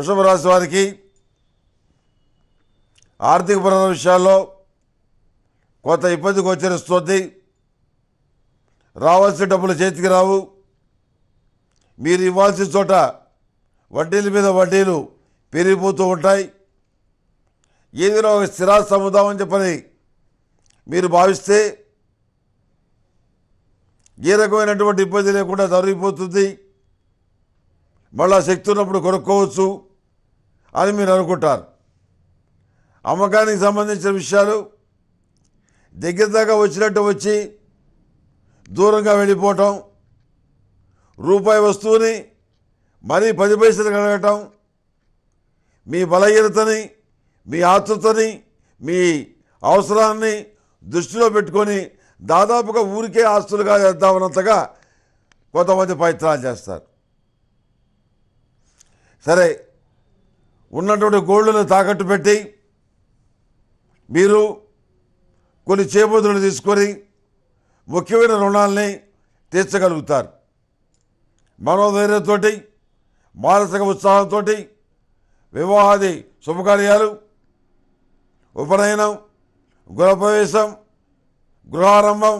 వృషభ రాశి వారికి పరమైన విషయాల్లో కొత్త ఇబ్బంది గోచరిస్తుంది రావాల్సిన డబ్బులు చేతికి రావు మీరు ఇవ్వాల్సిన చోట వడ్డీల మీద వడ్డీలు పెరిగిపోతూ ఉంటాయి ఏదైనా ఒక స్థిరా అమ్ముదామని చెప్పని మీరు భావిస్తే ఏ రకమైనటువంటి ఇబ్బంది లేకుండా జరిగిపోతుంది మళ్ళా శక్తి ఉన్నప్పుడు కొనుక్కోవచ్చు అని మీరు అనుకుంటారు అమ్మకానికి సంబంధించిన విషయాలు దగ్గర వచ్చినట్టు వచ్చి దూరంగా వెళ్ళిపోవటం రూపాయి వస్తువుని మరీ పది పైసలు కలగటం మీ బలహీనతని మీ ఆతృతని మీ అవసరాన్ని దృష్టిలో పెట్టుకొని దాదాపుగా ఊరికే ఆస్తులుగా చేద్దామన్నంతగా కొంతమంది ప్రయత్నాలు చేస్తారు సరే ఉన్నటువంటి గోల్డ్ను తాకట్టు పెట్టి మీరు కొన్ని చేపూతులను తీసుకొని ముఖ్యమైన రుణాలని తీర్చగలుగుతారు మనోధైర్యంతో మానసిక ఉత్సాహంతో వివాహాది శుభకార్యాలు ఉపనయనం గృహప్రవేశం గృహారంభం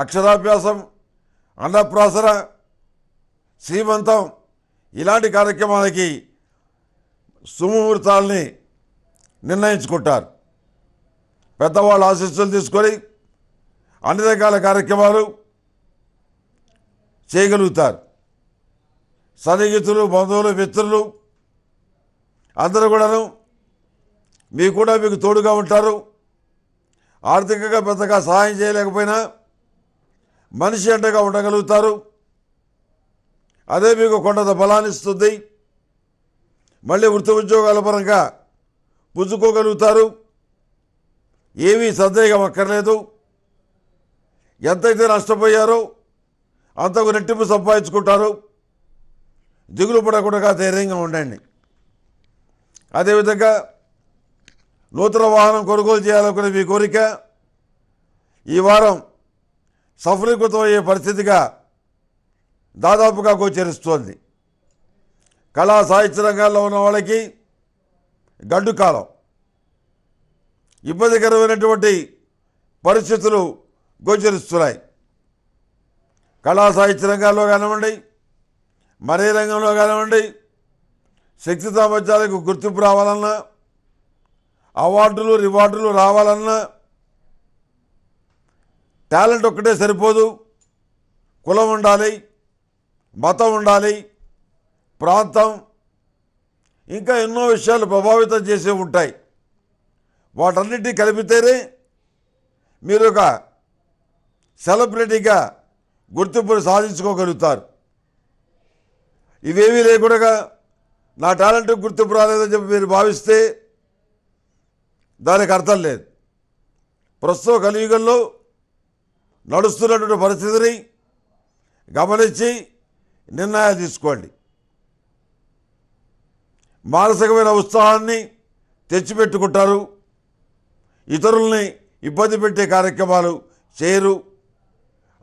అక్షరాభ్యాసం అన్నప్రాసర శ్రీమంతం ఇలాంటి కార్యక్రమాలకి సుముహూర్తాల్ని నిర్ణయించుకుంటారు పెద్దవాళ్ళు ఆశీస్సులు తీసుకొని అన్ని రకాల కార్యక్రమాలు చేయగలుగుతారు సన్నిహితులు బంధువులు మిత్రులు అందరూ కూడాను మీకు కూడా మీకు తోడుగా ఉంటారు ఆర్థికంగా పెద్దగా సహాయం చేయలేకపోయినా మనిషి అండగా ఉండగలుగుతారు అదే మీకు కొండంత బలాన్నిస్తుంది మళ్ళీ వృత్తి ఉద్యోగాల పరంగా పుంజుకోగలుగుతారు ఏమీ సందేహం అక్కర్లేదు ఎంతైతే నష్టపోయారో అంతకు రెట్టింపు సంపాదించుకుంటారు దిగులు పడకుండా ధైర్యంగా ఉండండి అదేవిధంగా నూతన వాహనం కొనుగోలు చేయాలనుకునే మీ కోరిక ఈ వారం సఫలీకృతమయ్యే పరిస్థితిగా దాదాపుగా గోచరిస్తోంది కళా సాహిత్య రంగాల్లో ఉన్న వాళ్ళకి గడ్డు కాలం ఇబ్బందికరమైనటువంటి పరిస్థితులు గోచరిస్తున్నాయి కళా సాహిత్య రంగాల్లో కానివ్వండి మరే రంగంలో కానివ్వండి శక్తి సామర్థ్యాలకు గుర్తింపు రావాలన్నా అవార్డులు రివార్డులు రావాలన్నా టాలెంట్ ఒక్కటే సరిపోదు కులం ఉండాలి మతం ఉండాలి ప్రాంతం ఇంకా ఎన్నో విషయాలు ప్రభావితం చేసే ఉంటాయి వాటన్నిటినీ కలిపితేనే మీరు ఒక సెలబ్రిటీగా గుర్తింపును సాధించుకోగలుగుతారు ఇవేమీ లేకుండా నా టాలెంట్ గుర్తింపు రాలేదని చెప్పి మీరు భావిస్తే దానికి అర్థం లేదు ప్రస్తుత కలియుగంలో నడుస్తున్నటువంటి పరిస్థితిని గమనించి నిర్ణయాలు తీసుకోండి మానసికమైన ఉత్సాహాన్ని తెచ్చిపెట్టుకుంటారు ఇతరుల్ని ఇబ్బంది పెట్టే కార్యక్రమాలు చేయరు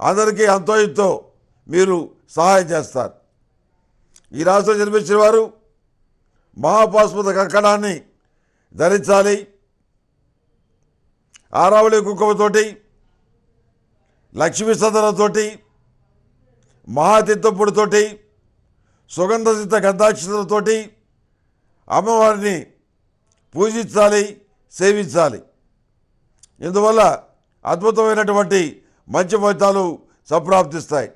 అందరికీ అంతో ఇంతో మీరు సహాయం చేస్తారు ఈ రాష్ట్రం జన్మించిన వారు మహాపాస్పద కంకణాన్ని ధరించాలి ఆరావళి కుంకుమతోటి లక్ష్మీ సదనంతోటి సుగంధ సిద్ధ గంధాక్షతలతోటి అమ్మవారిని పూజించాలి సేవించాలి ఇందువల్ల అద్భుతమైనటువంటి మంచి ఫలితాలు సంప్రాప్తిస్తాయి